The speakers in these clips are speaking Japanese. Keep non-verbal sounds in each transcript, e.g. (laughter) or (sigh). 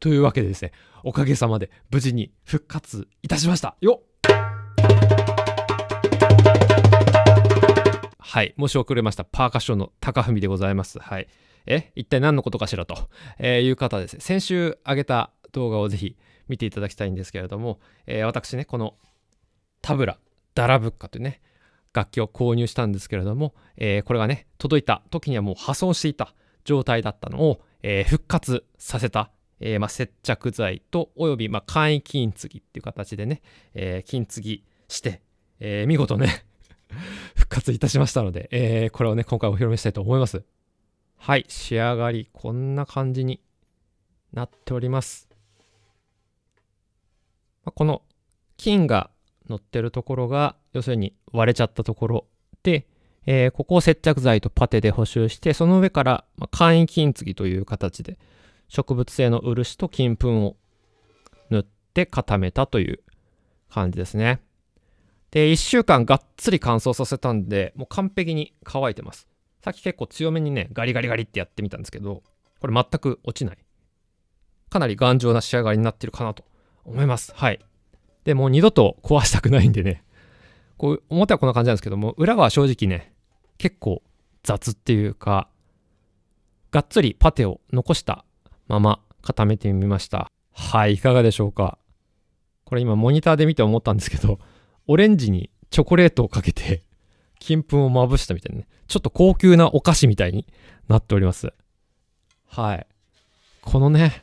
というわけでですね、おかげさまで無事に復活いたしました。よはい、申し遅れました。パーカッションの高文でございます。はい。え、一体何のことかしらと、えー、いう方ですね、先週上げた動画をぜひ見ていただきたいんですけれども、えー、私ね、このタブラ、ダラブッカというね、楽器を購入したんですけれども、えー、これがね、届いた時にはもう破損していた状態だったのを、え復活させたえー、まあ、接着剤とおよびまあ簡易金継ぎっていう形でね、えー、金継ぎして、えー、見事ね (laughs) 復活いたしましたので、えー、これをね今回お披露目したいと思いますはい仕上がりこんな感じになっております、まあ、この金が乗ってるところが要するに割れちゃったところで、えー、ここを接着剤とパテで補修してその上から、まあ、簡易金継ぎという形で、植物性の漆と金粉を塗って固めたという感じですね。で、1週間がっつり乾燥させたんで、もう完璧に乾いてます。さっき結構強めにね、ガリガリガリってやってみたんですけど、これ全く落ちない。かなり頑丈な仕上がりになってるかなと思います。はい。で、もう二度と壊したくないんでね、こう、表はこんな感じなんですけども、裏は正直ね、結構雑っていうか、がっつりパテを残したまま固めてみました。はい、いかがでしょうか。これ今モニターで見て思ったんですけど、(laughs) オレンジにチョコレートをかけて、(laughs) 金粉をまぶしたみたいなね、ちょっと高級なお菓子みたいになっております。はい。このね、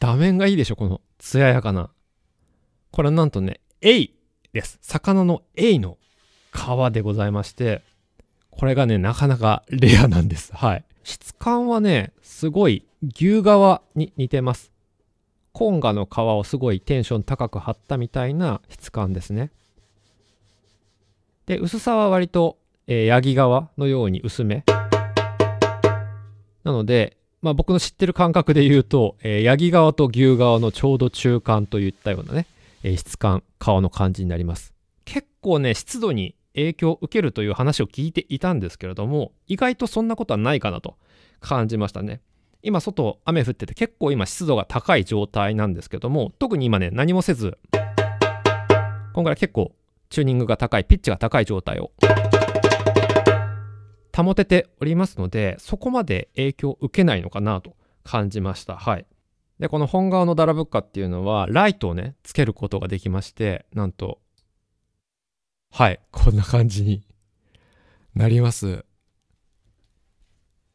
画面がいいでしょ、この艶やかな。これなんとね、エイです。魚のエイの皮でございまして、これがね、なかなかレアなんです。はい。質感はね、すごい牛革に似てます。コンガの皮をすごいテンション高く張ったみたいな質感ですね。で、薄さは割と、えー、ヤギ革のように薄め。なので、まあ、僕の知ってる感覚で言うと、えー、ヤギ側と牛革のちょうど中間といったようなね、えー、質感、革の感じになります。結構ね、湿度に影響を受けるという話を聞いていたんですけれども意外とそんなことはないかなと感じましたね。今外雨降ってて結構今湿度が高い状態なんですけども特に今ね何もせず今回結構チューニングが高いピッチが高い状態を保てておりますのでそこまで影響を受けないのかなと感じましたはいでこの本革のダラブッカっていうのはライトをねつけることができましてなんとはい、こんな感じになります。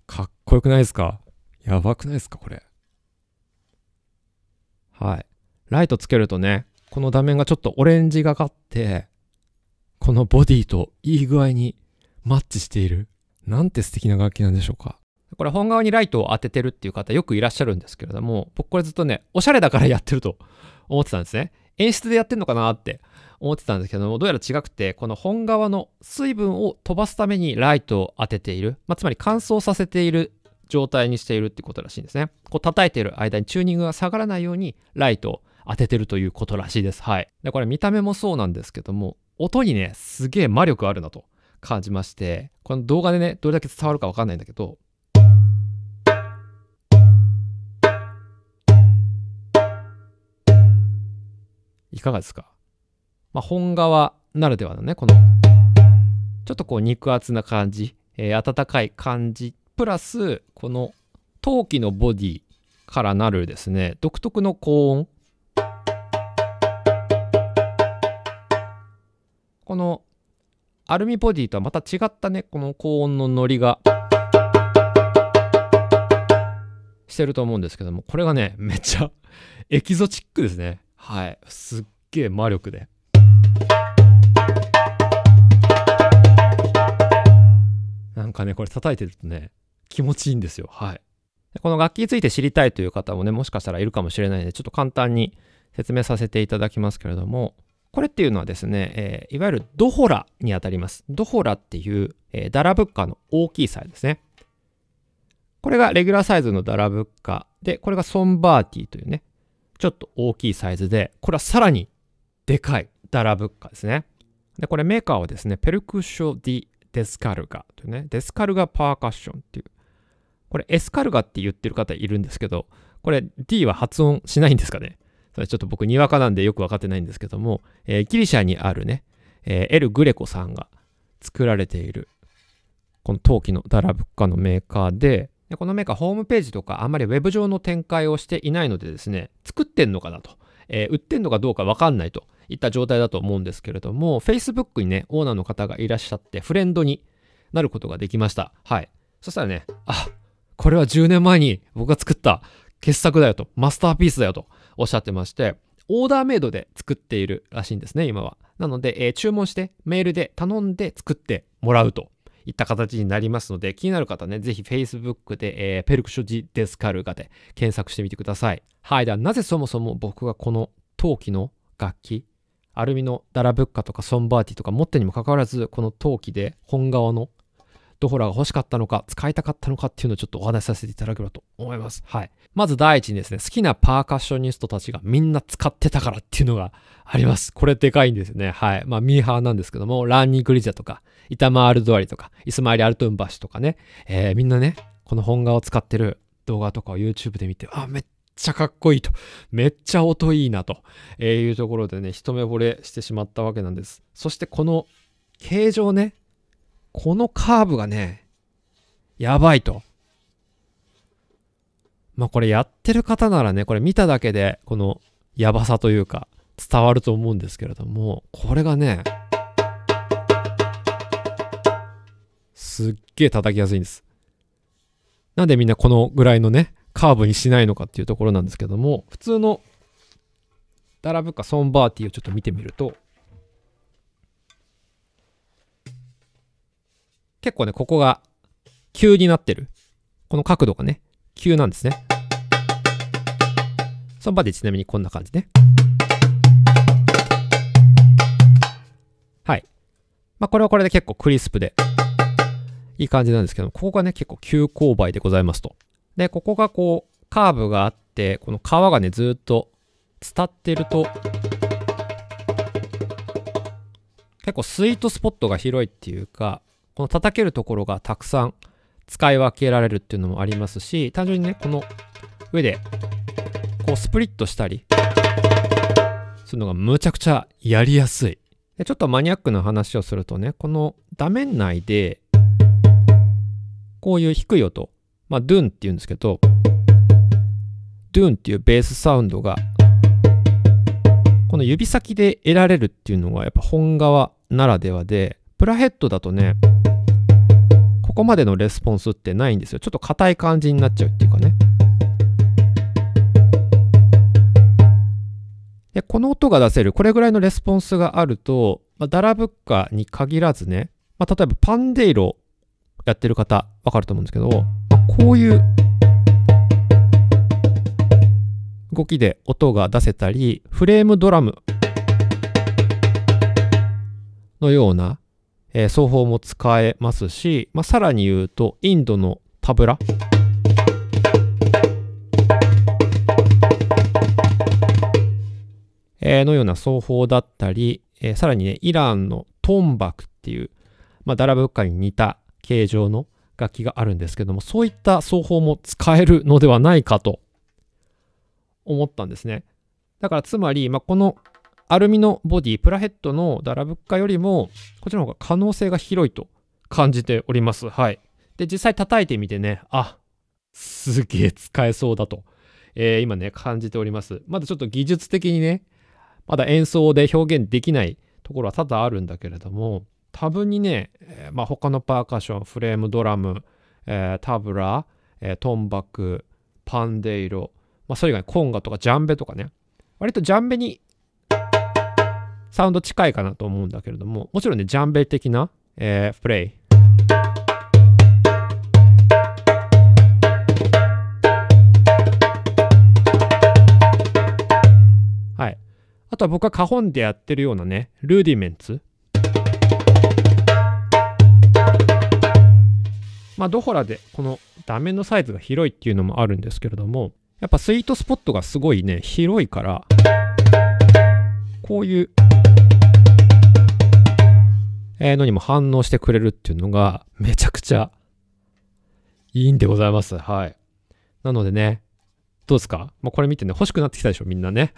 かっこよくないですかやばくないですかこれ。はい。ライトつけるとね、この画面がちょっとオレンジがかって、このボディといい具合にマッチしている。なんて素敵な楽器なんでしょうか。これ本側にライトを当ててるっていう方よくいらっしゃるんですけれども、僕これずっとね、おしゃれだからやってると思ってたんですね。演出でやってんのかなって思ってたんですけども、どうやら違くて、この本側の水分を飛ばすためにライトを当てている、まあ、つまり乾燥させている状態にしているってことらしいんですね。こう叩いている間にチューニングが下がらないようにライトを当ててるということらしいです。はい。で、これ見た目もそうなんですけども、音にね、すげえ魔力あるなと感じまして、この動画でね、どれだけ伝わるかわかんないんだけど、いかがですか、まあ、本革ならではのねこのちょっとこう肉厚な感じ、えー、温かい感じプラスこの陶器のボディからなるですね独特の高音このアルミボディとはまた違ったねこの高音のノリがしてると思うんですけどもこれがねめっちゃ (laughs) エキゾチックですねはいすっげえ魔力でなんかねこれ叩いてるとね気持ちいいんですよはいこの楽器について知りたいという方もねもしかしたらいるかもしれないのでちょっと簡単に説明させていただきますけれどもこれっていうのはですね、えー、いわゆるドホラにあたります。ドホラっていう、えー、ダラブッカの大きいサイズですね。これがレギュラーサイズのダラブッカで、これがソンバーティというね、ちょっと大きいサイズで、これはさらにでかいダラブッカですね。で、これメーカーはですね、ペルクッショ・ディ・デスカルガというね、デスカルガ・パーカッションっていう、これエスカルガって言ってる方いるんですけど、これ D は発音しないんですかねそれちょっと僕にわかなんでよくわかってないんですけども、えー、ギリシャにあるね、えー、エル・グレコさんが作られているこの陶器のダラブッカのメーカーで、でこのメーカーホームページとかあんまりウェブ上の展開をしていないのでですね作ってんのかなと、えー、売ってんのかどうか分かんないといった状態だと思うんですけれども Facebook にねオーナーの方がいらっしゃってフレンドになることができましたはいそしたらねあこれは10年前に僕が作った傑作だよとマスターピースだよとおっしゃってましてオーダーメイドで作っているらしいんですね今はなので、えー、注文してメールで頼んで作ってもらうといった形になりますので、気になる方ね、ぜひ Facebook で、えー、ペルクショジデスカルガで検索してみてください。はい。では、なぜそもそも僕がこの陶器の楽器、アルミのダラブッカとかソンバーティとか持ってにもかかわらず、この陶器で本革のドホラが欲しかったのか、使いたかったのかっていうのをちょっとお話しさせていただければと思います。はい。まず第一にですね、好きなパーカッショニストたちがみんな使ってたからっていうのがあります。これでかいんですよね。はい。まあ、ミーハーなんですけども、ランニングリジャとか、イタマール・ドアリとか、イスマイリ・アルトゥンバシとかね、えー、みんなね、この本画を使ってる動画とかを YouTube で見て、あ、めっめっちゃかっこいいと、めっちゃ音いいなと、えー、いうところでね、一目惚れしてしまったわけなんです。そしてこの形状ね、このカーブがね、やばいと。まあこれやってる方ならね、これ見ただけで、このやばさというか、伝わると思うんですけれども、これがね、すっげえ叩きやすいんです。なんでみんなこのぐらいのね、カーブにしないのかっていうところなんですけども、普通のダラブッカソンバーティーをちょっと見てみると、結構ね、ここが急になってる。この角度がね、急なんですね。その場でちなみにこんな感じね。はい。まあ、これはこれで結構クリスプで、いい感じなんですけども、ここがね、結構急勾配でございますと。で、ここがこう、カーブがあって、この皮がね、ずっと伝ってると、結構スイートスポットが広いっていうか、この叩けるところがたくさん使い分けられるっていうのもありますし単純にねこの上でこうスプリットしたりするのがむちゃくちゃやりやすいでちょっとマニアックな話をするとねこの画面内でこういう低い音まあドゥンっていうんですけどドゥンっていうベースサウンドがこの指先で得られるっていうのはやっぱ本革ならではでプラヘッドだとね、ここまでのレスポンスってないんですよ。ちょっと硬い感じになっちゃうっていうかね。で、この音が出せる、これぐらいのレスポンスがあると、まあ、ダラブッカに限らずね、まあ、例えばパンデイロやってる方、わかると思うんですけど、まあ、こういう動きで音が出せたり、フレームドラムのようなえ双方も使えますし、まあ、さらに言うとインドのタブラのような奏法だったり、えさらにねイランのトンバクっていう、まあ、ダラブッカに似た形状の楽器があるんですけどもそういった奏法も使えるのではないかと思ったんですねだからつまり、まあ、このアルミのボディ、プラヘッドのダラブッカよりも、こちらの方が可能性が広いと感じております。はい。で、実際叩いてみてね、あ、すげえ使えそうだと、えー、今ね、感じております。まだちょっと技術的にね、まだ演奏で表現できないところは多々あるんだけれども、多分にね、えー、まあ、他のパーカッション、フレームドラム、えー、タブラ、えトンバク、パンデイロ、まあ、それ以外コンガとかジャンベとかね、割とジャンベにサウンド近いかなと思うんだけれども、もちろんね、ジャンベ的な、えー、プレイ。はい。あとは僕は花本でやってるようなね、ルーディメンツ。まあ、ドホラでこの画面のサイズが広いっていうのもあるんですけれども、やっぱスイートスポットがすごいね、広いから、こういうのにも反応してくれるっていうのがめちゃくちゃいいんでございます。はい。なのでね、どうですかまこれ見てね、欲しくなってきたでしょ、みんなね。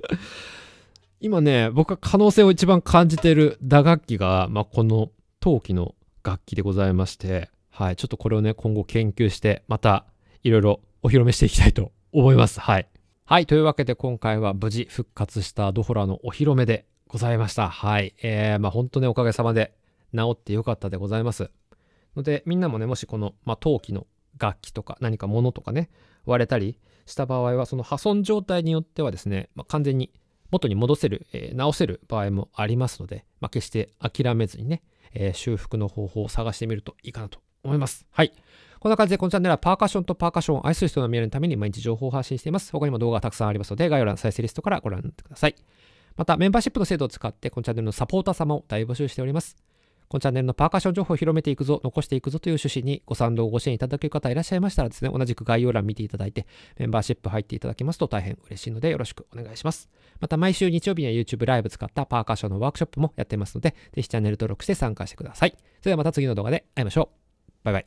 (laughs) 今ね、僕が可能性を一番感じてる打楽器が、まあ、この陶器の楽器でございまして、はい、ちょっとこれをね、今後研究して、またいろいろお披露目していきたいと思います。はい。はい、というわけで今回は無事復活したドホラのお披露目でございました。はい。えー、まあ本当ね、おかげさまで治ってよかったでございます。ので、みんなもね、もしこの、まあ、陶器の楽器とか何か物とかね、割れたりした場合は、その破損状態によってはですね、まあ、完全に元に戻せる、えー、直せる場合もありますので、まあ、決して諦めずにね、えー、修復の方法を探してみるといいかなと思います。はい。こんな感じで、このチャンネルはパーカッションとパーカッションを愛する人の見えるために毎日情報を発信しています。他にも動画がたくさんありますので、概要欄、再生リストからご覧ください。また、メンバーシップの制度を使って、このチャンネルのサポーター様を大募集しております。このチャンネルのパーカッション情報を広めていくぞ、残していくぞという趣旨にご賛同、ご支援いただける方いらっしゃいましたらですね、同じく概要欄見ていただいて、メンバーシップ入っていただきますと大変嬉しいのでよろしくお願いします。また、毎週日曜日には YouTube ライブ使ったパーカッションのワークショップもやってますので、ぜひチャンネル登録して参加してください。それではまた次の動画で会いましょう。バイバイ。